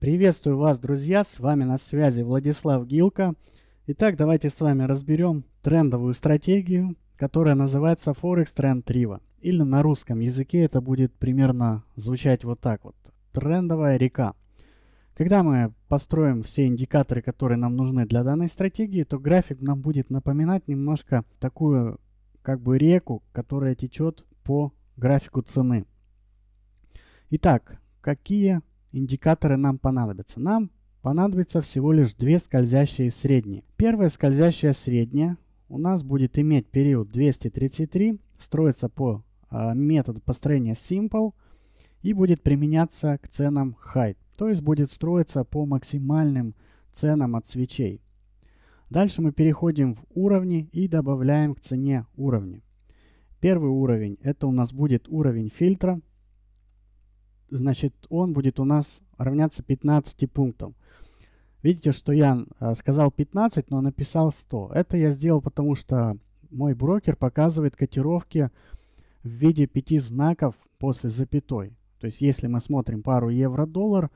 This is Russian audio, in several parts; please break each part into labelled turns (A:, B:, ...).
A: Приветствую вас, друзья! С вами на связи Владислав Гилко. Итак, давайте с вами разберем трендовую стратегию, которая называется Forex Trend Riva. Или на русском языке это будет примерно звучать вот так вот. Трендовая река. Когда мы построим все индикаторы, которые нам нужны для данной стратегии, то график нам будет напоминать немножко такую как бы реку, которая течет по графику цены. Итак, какие индикаторы нам понадобятся? Нам понадобится всего лишь две скользящие средние. Первая скользящая средняя у нас будет иметь период 233, строится по э, методу построения simple и будет применяться к ценам height, то есть будет строиться по максимальным ценам от свечей. Дальше мы переходим в уровни и добавляем к цене уровни. Первый уровень это у нас будет уровень фильтра, значит, он будет у нас равняться 15 пунктам. Видите, что я а, сказал 15, но написал 100. Это я сделал, потому что мой брокер показывает котировки в виде 5 знаков после запятой. То есть, если мы смотрим пару евро-доллар,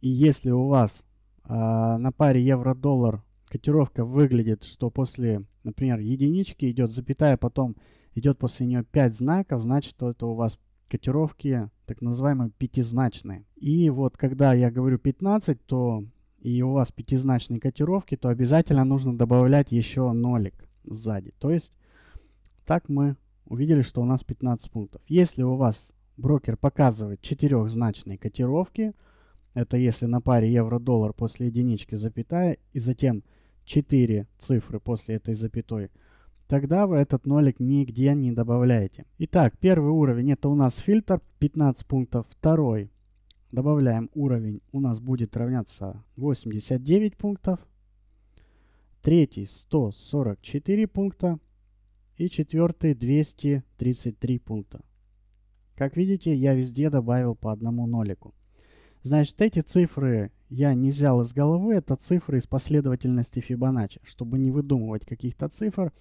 A: и если у вас э, на паре евро-доллар котировка выглядит, что после, например, единички идет запятая, потом идет после нее 5 знаков, значит, что это у вас котировки так называемые пятизначные. И вот когда я говорю 15, то и у вас пятизначные котировки, то обязательно нужно добавлять еще нолик сзади. То есть так мы увидели, что у нас 15 пунктов. Если у вас брокер показывает четырехзначные котировки, это если на паре евро-доллар после единички запятая и затем 4 цифры после этой запятой – тогда вы этот нолик нигде не добавляете. Итак, первый уровень это у нас фильтр 15 пунктов, второй добавляем уровень, у нас будет равняться 89 пунктов, третий 144 пункта и четвертый 233 пункта. Как видите, я везде добавил по одному нолику. Значит, эти цифры я не взял из головы, это цифры из последовательности Фибоначчи. Чтобы не выдумывать каких-то цифр,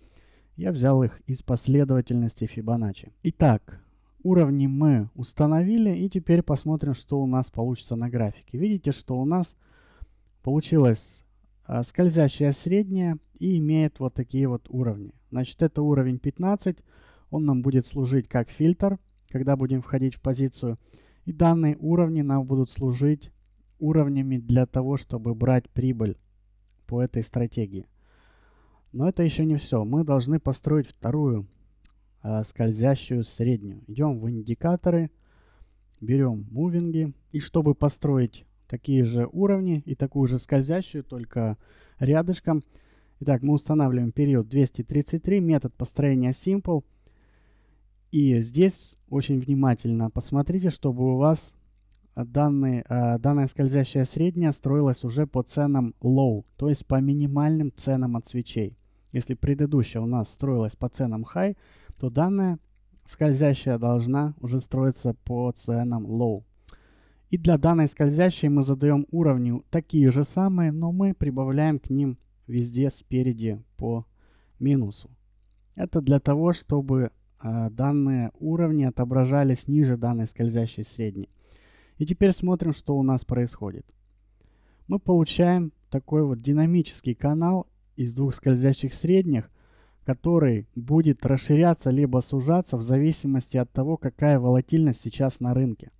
A: я взял их из последовательности Фибоначчи. Итак, уровни мы установили, и теперь посмотрим, что у нас получится на графике. Видите, что у нас получилась а, скользящая средняя и имеет вот такие вот уровни. Значит, это уровень 15, он нам будет служить как фильтр, когда будем входить в позицию. И данные уровни нам будут служить уровнями для того, чтобы брать прибыль по этой стратегии. Но это еще не все. Мы должны построить вторую э, скользящую среднюю. Идем в индикаторы, берем мувинги. И чтобы построить такие же уровни и такую же скользящую, только рядышком. Итак, мы устанавливаем период 233, метод построения simple. И здесь очень внимательно посмотрите, чтобы у вас данные, э, данная скользящая средняя строилась уже по ценам low, то есть по минимальным ценам от свечей. Если предыдущая у нас строилась по ценам high, то данная скользящая должна уже строиться по ценам low. И для данной скользящей мы задаем уровни такие же самые, но мы прибавляем к ним везде спереди по минусу. Это для того, чтобы э, данные уровни отображались ниже данной скользящей средней. И теперь смотрим, что у нас происходит. Мы получаем такой вот динамический канал из двух скользящих средних, который будет расширяться либо сужаться в зависимости от того, какая волатильность сейчас на рынке.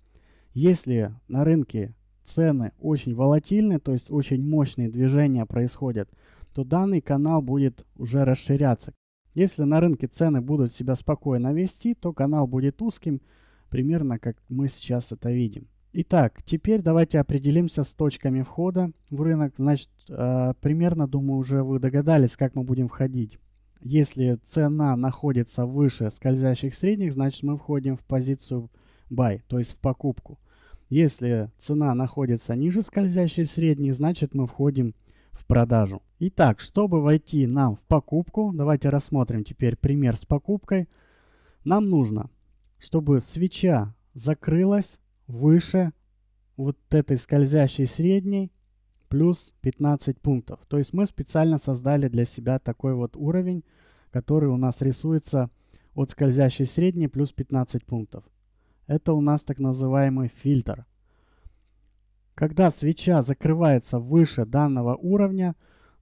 A: Если на рынке цены очень волатильны, то есть очень мощные движения происходят, то данный канал будет уже расширяться. Если на рынке цены будут себя спокойно вести, то канал будет узким, примерно как мы сейчас это видим. Итак, теперь давайте определимся с точками входа в рынок. Значит, э, примерно, думаю, уже вы догадались, как мы будем входить. Если цена находится выше скользящих средних, значит мы входим в позицию buy, то есть в покупку. Если цена находится ниже скользящей средней, значит мы входим в продажу. Итак, чтобы войти нам в покупку, давайте рассмотрим теперь пример с покупкой. Нам нужно, чтобы свеча закрылась выше вот этой скользящей средней плюс 15 пунктов. То есть мы специально создали для себя такой вот уровень, который у нас рисуется от скользящей средней плюс 15 пунктов. Это у нас так называемый фильтр. Когда свеча закрывается выше данного уровня,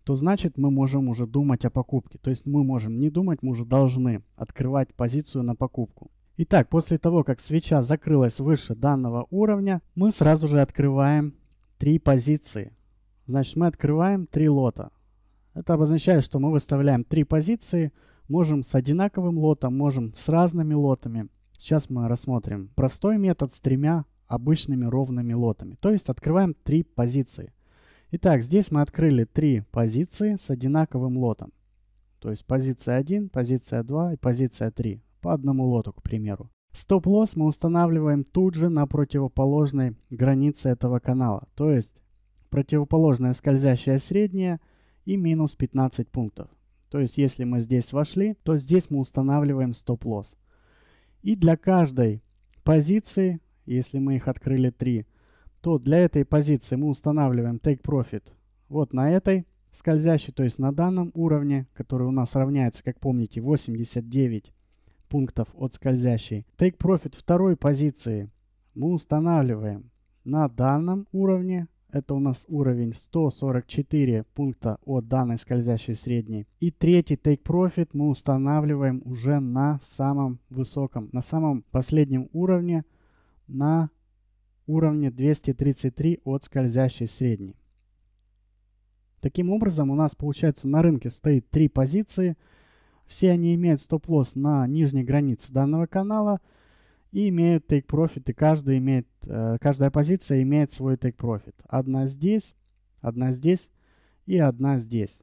A: то значит мы можем уже думать о покупке. То есть мы можем не думать, мы уже должны открывать позицию на покупку. Итак, после того, как свеча закрылась выше данного уровня, мы сразу же открываем три позиции. Значит, мы открываем три лота. Это обозначает, что мы выставляем три позиции, можем с одинаковым лотом, можем с разными лотами. Сейчас мы рассмотрим простой метод с тремя обычными ровными лотами. То есть открываем три позиции. Итак, здесь мы открыли три позиции с одинаковым лотом. То есть позиция 1, позиция 2 и позиция 3 по одному лоту, к примеру. Стоп-лосс мы устанавливаем тут же на противоположной границе этого канала, то есть противоположная скользящая средняя и минус 15 пунктов. То есть если мы здесь вошли, то здесь мы устанавливаем стоп-лосс. И для каждой позиции, если мы их открыли 3, то для этой позиции мы устанавливаем Take Profit вот на этой скользящей, то есть на данном уровне, который у нас равняется, как помните, 89 пунктов от скользящей. Take Profit второй позиции мы устанавливаем на данном уровне, это у нас уровень 144 пункта от данной скользящей средней. И третий Take Profit мы устанавливаем уже на самом высоком, на самом последнем уровне, на уровне 233 от скользящей средней. Таким образом у нас получается на рынке стоит три позиции – все они имеют стоп-лосс на нижней границе данного канала и имеют take profit, и каждый имеет, э, каждая позиция имеет свой take profit. Одна здесь, одна здесь и одна здесь.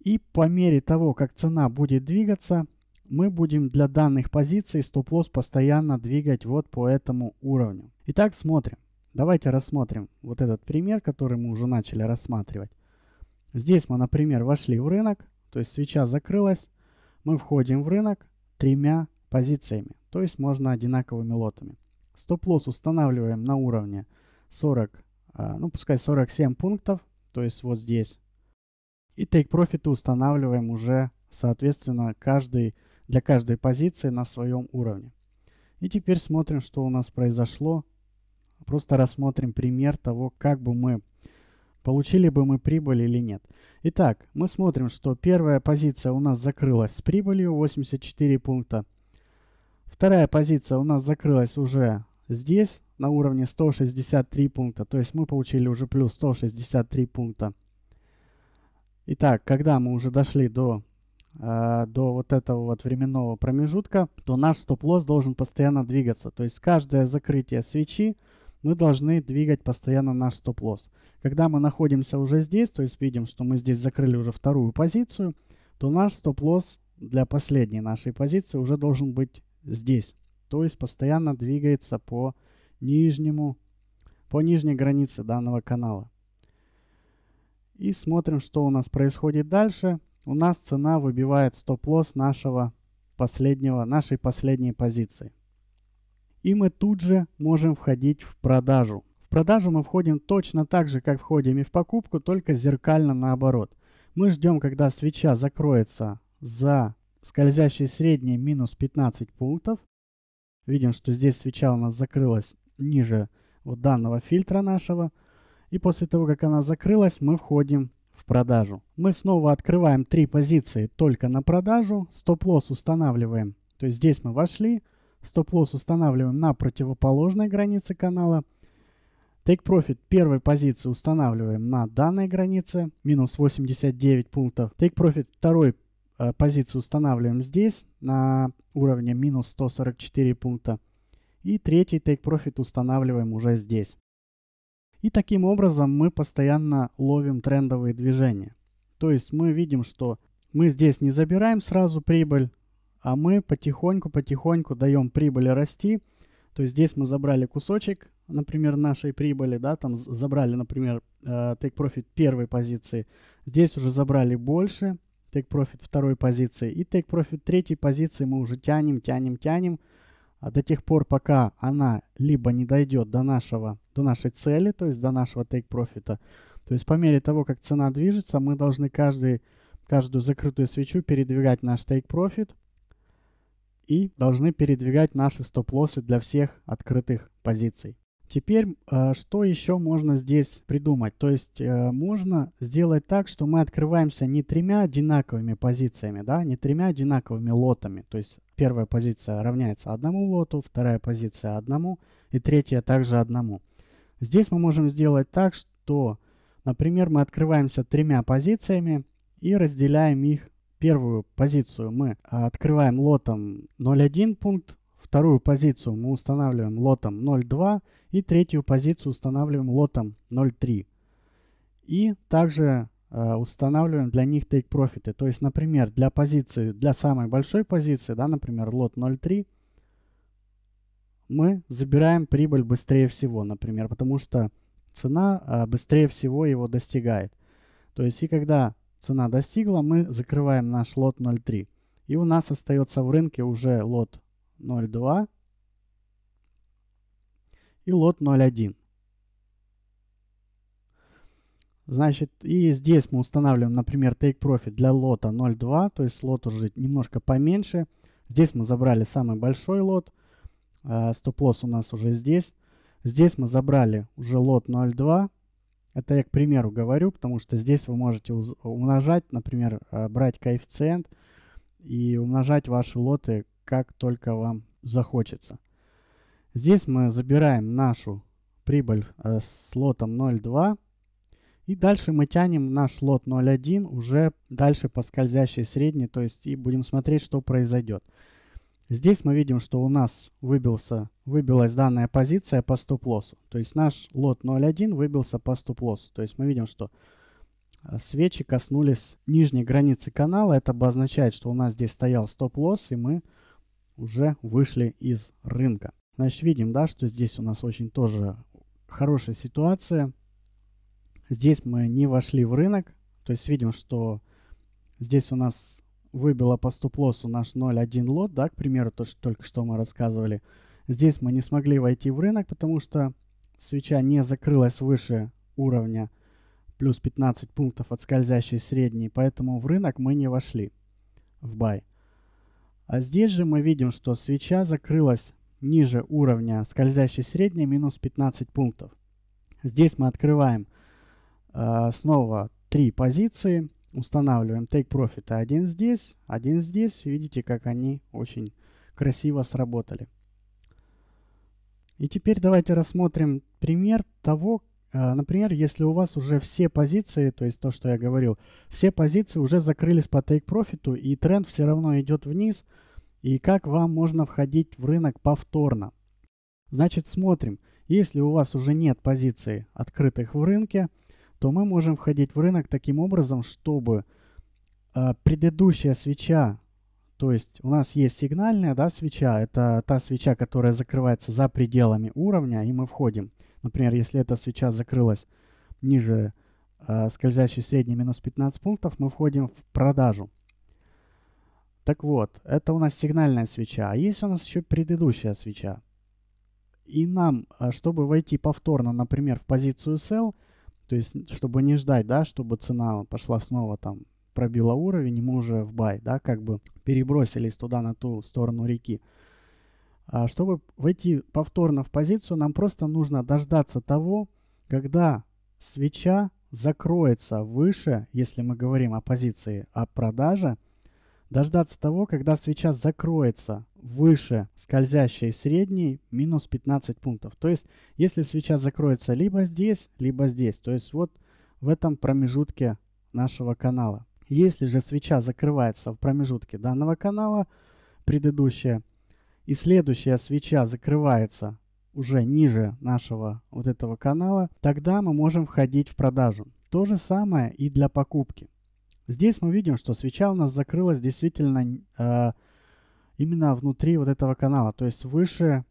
A: И по мере того, как цена будет двигаться, мы будем для данных позиций стоп-лосс постоянно двигать вот по этому уровню. Итак, смотрим. Давайте рассмотрим вот этот пример, который мы уже начали рассматривать. Здесь мы, например, вошли в рынок, то есть свеча закрылась, мы входим в рынок тремя позициями, то есть можно одинаковыми лотами. Стоп-лосс устанавливаем на уровне 40, а, ну пускай 47 пунктов, то есть вот здесь. И тейк profit устанавливаем уже, соответственно, каждый, для каждой позиции на своем уровне. И теперь смотрим, что у нас произошло. Просто рассмотрим пример того, как бы мы получили бы мы прибыль или нет. Итак, мы смотрим, что первая позиция у нас закрылась с прибылью 84 пункта. Вторая позиция у нас закрылась уже здесь, на уровне 163 пункта. То есть мы получили уже плюс 163 пункта. Итак, когда мы уже дошли до, э, до вот этого вот временного промежутка, то наш стоп-лосс должен постоянно двигаться. То есть каждое закрытие свечи мы должны двигать постоянно наш стоп-лосс. Когда мы находимся уже здесь, то есть видим, что мы здесь закрыли уже вторую позицию, то наш стоп-лосс для последней нашей позиции уже должен быть здесь. То есть постоянно двигается по нижнему, по нижней границе данного канала. И смотрим, что у нас происходит дальше. У нас цена выбивает стоп-лосс нашего последнего, нашей последней позиции и мы тут же можем входить в продажу. В продажу мы входим точно так же, как входим и в покупку, только зеркально наоборот. Мы ждем, когда свеча закроется за скользящий средний минус 15 пунктов. Видим, что здесь свеча у нас закрылась ниже вот данного фильтра нашего. И после того, как она закрылась, мы входим в продажу. Мы снова открываем три позиции только на продажу. Стоп-лосс устанавливаем. То есть здесь мы вошли, Стоп-лосс устанавливаем на противоположной границе канала. Take Profit первой позиции устанавливаем на данной границе, минус 89 пунктов. Take Profit второй э, позиции устанавливаем здесь, на уровне минус 144 пункта. И третий Take Profit устанавливаем уже здесь. И таким образом мы постоянно ловим трендовые движения. То есть мы видим, что мы здесь не забираем сразу прибыль, а мы потихоньку-потихоньку даем прибыли расти. То есть здесь мы забрали кусочек, например, нашей прибыли, да, там забрали, например, э, take profit первой позиции, здесь уже забрали больше, take profit второй позиции и take profit третьей позиции мы уже тянем, тянем, тянем а до тех пор, пока она либо не дойдет до нашего, до нашей цели, то есть до нашего take profit. То есть по мере того, как цена движется, мы должны каждый, каждую закрытую свечу передвигать наш take profit – и должны передвигать наши стоп-лоссы для всех открытых позиций. Теперь, э, что еще можно здесь придумать? То есть, э, можно сделать так, что мы открываемся не тремя одинаковыми позициями, да, не тремя одинаковыми лотами. То есть, первая позиция равняется одному лоту, вторая позиция одному и третья также одному. Здесь мы можем сделать так, что, например, мы открываемся тремя позициями и разделяем их Первую позицию мы открываем лотом 0,1 пункт, вторую позицию мы устанавливаем лотом 0,2 и третью позицию устанавливаем лотом 0,3. И также э, устанавливаем для них take профиты. То есть, например, для позиции, для самой большой позиции, да, например, лот 0,3, мы забираем прибыль быстрее всего, например, потому что цена э, быстрее всего его достигает. То есть, и когда цена достигла, мы закрываем наш лот 0.3. И у нас остается в рынке уже лот 0.2 и лот 0.1. Значит, и здесь мы устанавливаем, например, take profit для лота 0.2, то есть лот уже немножко поменьше. Здесь мы забрали самый большой лот, э, стоп-лосс у нас уже здесь. Здесь мы забрали уже лот 0.2, это я к примеру говорю, потому что здесь вы можете умножать, например, э, брать коэффициент и умножать ваши лоты как только вам захочется. Здесь мы забираем нашу прибыль э, с лотом 0.2 и дальше мы тянем наш лот 0.1 уже дальше по скользящей средней, то есть и будем смотреть, что произойдет. Здесь мы видим, что у нас выбился, выбилась данная позиция по стоп-лоссу. То есть наш лот 0.1 выбился по стоп-лоссу. То есть мы видим, что э, свечи коснулись нижней границы канала. Это обозначает, что у нас здесь стоял стоп-лосс, и мы уже вышли из рынка. Значит, видим, да, что здесь у нас очень тоже хорошая ситуация. Здесь мы не вошли в рынок. То есть видим, что здесь у нас выбила по стоп-лоссу наш 0.1 лот, да, к примеру, то, что только что мы рассказывали. Здесь мы не смогли войти в рынок, потому что свеча не закрылась выше уровня плюс 15 пунктов от скользящей средней, поэтому в рынок мы не вошли в бай. А здесь же мы видим, что свеча закрылась ниже уровня скользящей средней минус 15 пунктов. Здесь мы открываем э, снова три позиции устанавливаем take profit один здесь, один здесь. Видите, как они очень красиво сработали. И теперь давайте рассмотрим пример того, э, например, если у вас уже все позиции, то есть то, что я говорил, все позиции уже закрылись по take profit, и тренд все равно идет вниз, и как вам можно входить в рынок повторно. Значит, смотрим. Если у вас уже нет позиций открытых в рынке, то мы можем входить в рынок таким образом, чтобы э, предыдущая свеча, то есть у нас есть сигнальная да, свеча, это та свеча, которая закрывается за пределами уровня, и мы входим. Например, если эта свеча закрылась ниже э, скользящей средней минус 15 пунктов, мы входим в продажу. Так вот, это у нас сигнальная свеча, а есть у нас еще предыдущая свеча. И нам, а, чтобы войти повторно, например, в позицию sell, то есть, чтобы не ждать, да, чтобы цена пошла снова там пробила уровень, и мы уже в бай, да, как бы перебросились туда, на ту сторону реки. А чтобы войти повторно в позицию, нам просто нужно дождаться того, когда свеча закроется выше, если мы говорим о позиции о продаже, дождаться того, когда свеча закроется выше скользящей средней минус 15 пунктов. То есть, если свеча закроется либо здесь, либо здесь, то есть вот в этом промежутке нашего канала. Если же свеча закрывается в промежутке данного канала, предыдущая, и следующая свеча закрывается уже ниже нашего вот этого канала, тогда мы можем входить в продажу. То же самое и для покупки. Здесь мы видим, что свеча у нас закрылась действительно э, именно внутри вот этого канала, то есть выше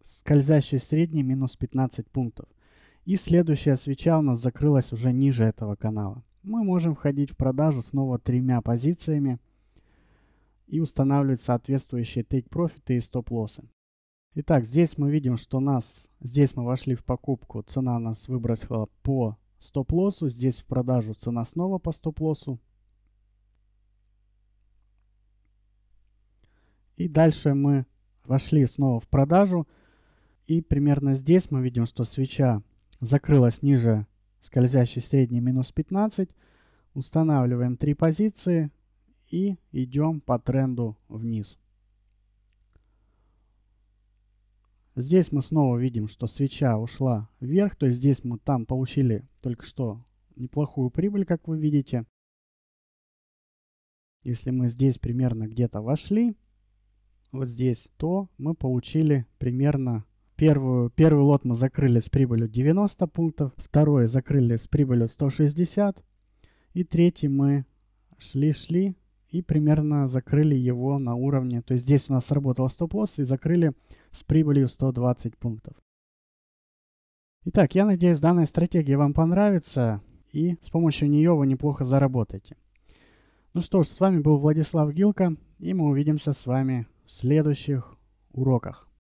A: скользящей средней минус 15 пунктов. И следующая свеча у нас закрылась уже ниже этого канала. Мы можем входить в продажу снова тремя позициями и устанавливать соответствующие тейк-профиты и стоп-лоссы. Итак, здесь мы видим, что нас, здесь мы вошли в покупку, цена у нас выбросила по стоп-лоссу, здесь в продажу цена снова по стоп-лоссу. И дальше мы вошли снова в продажу. И примерно здесь мы видим, что свеча закрылась ниже скользящей средней минус 15. Устанавливаем три позиции и идем по тренду вниз. Здесь мы снова видим, что свеча ушла вверх, то есть здесь мы там получили только что неплохую прибыль, как вы видите. Если мы здесь примерно где-то вошли, вот здесь, то мы получили примерно первую, первый лот мы закрыли с прибылью 90 пунктов, второй закрыли с прибылью 160, и третий мы шли-шли и примерно закрыли его на уровне, то есть здесь у нас сработал стоп-лосс и закрыли с прибылью 120 пунктов. Итак, я надеюсь, данная стратегия вам понравится и с помощью нее вы неплохо заработаете. Ну что ж, с вами был Владислав Гилко, и мы увидимся с вами в следующих уроках.